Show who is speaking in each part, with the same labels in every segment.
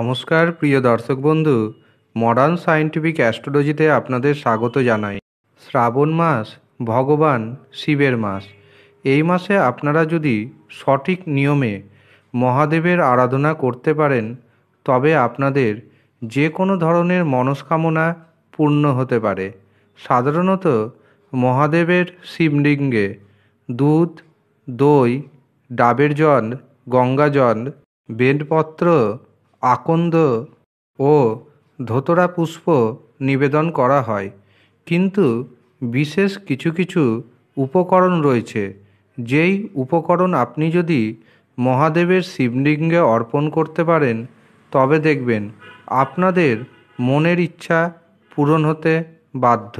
Speaker 1: নমস্কার প্রিয় দর্শক বন্ধু মডার্ন সায়েন্টিফিক অ্যাস্ট্রোলজিতে আপনাদের স্বাগত জানাই শ্রাবণ মাস ভগবান শিবের মাস এই মাসে আপনারা যদি সঠিক নিয়মে মহাদেবের আরাধনা করতে পারেন তবে আপনাদের যে কোনো ধরনের মনস্কামনা পূর্ণ হতে পারে সাধারণত মহাদেবের শিবলিঙ্গে দুধ দই ডাবের জল গঙ্গা জল আকন্দ ও ধোতরা পুষ্প নিবেদন করা হয় কিন্তু বিশেষ কিছু কিছু উপকরণ রয়েছে যেই উপকরণ আপনি যদি মহাদেবের শিবলিঙ্গে অর্পণ করতে পারেন তবে দেখবেন আপনাদের মনের ইচ্ছা পূরণ হতে বাধ্য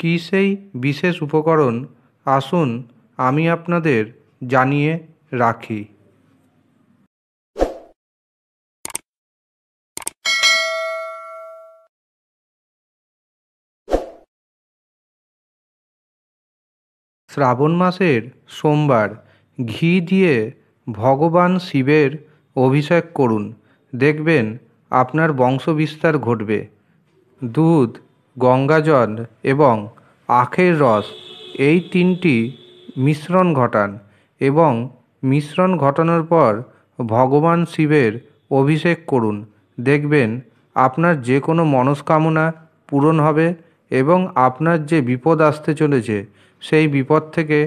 Speaker 1: কি সেই বিশেষ উপকরণ আসুন আমি আপনাদের জানিয়ে রাখি শ্রাবণ মাসের সোমবার ঘি দিয়ে ভগবান শিবের অভিষেক করুন দেখবেন আপনার বংশবিস্তার ঘটবে দুধ গঙ্গাজল এবং আখের রস এই তিনটি মিশ্রণ ঘটান এবং মিশ্রণ ঘটানোর পর ভগবান শিবের অভিষেক করুন দেখবেন আপনার যে কোনো মনস্কামনা পূরণ হবে এবং আপনার যে বিপদ আসতে চলেছে সেই বিপদ থেকে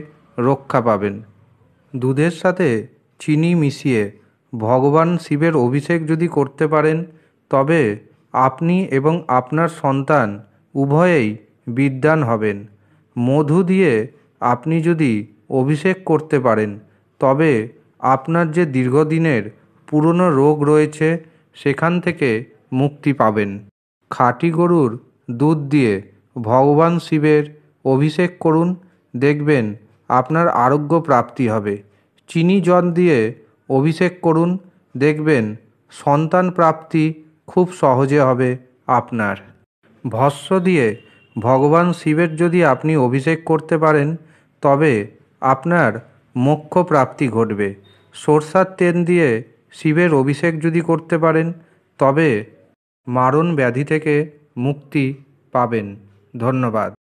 Speaker 1: রক্ষা পাবেন দুধের সাথে চিনি মিশিয়ে ভগবান শিবের অভিষেক যদি করতে পারেন তবে আপনি এবং আপনার সন্তান উভয়েই বিদ্যান হবেন মধু দিয়ে আপনি যদি অভিষেক করতে পারেন তবে আপনার যে দীর্ঘদিনের পুরনো রোগ রয়েছে সেখান থেকে মুক্তি পাবেন খাঁটি গরুর দুধ দিয়ে ভগবান শিবের অভিষেক করুন দেখবেন আপনার আরোগ্য প্রাপ্তি হবে চিনি জল দিয়ে অভিষেক করুন দেখবেন সন্তান প্রাপ্তি খুব সহজে হবে আপনার ভস্য দিয়ে ভগবান শিবের যদি আপনি অভিষেক করতে পারেন তবে আপনার মোক্ষ প্রাপ্তি ঘটবে সরষার তেল দিয়ে শিবের অভিষেক যদি করতে পারেন তবে মারণ ব্যাধি থেকে মুক্তি পাবেন ধন্যবাদ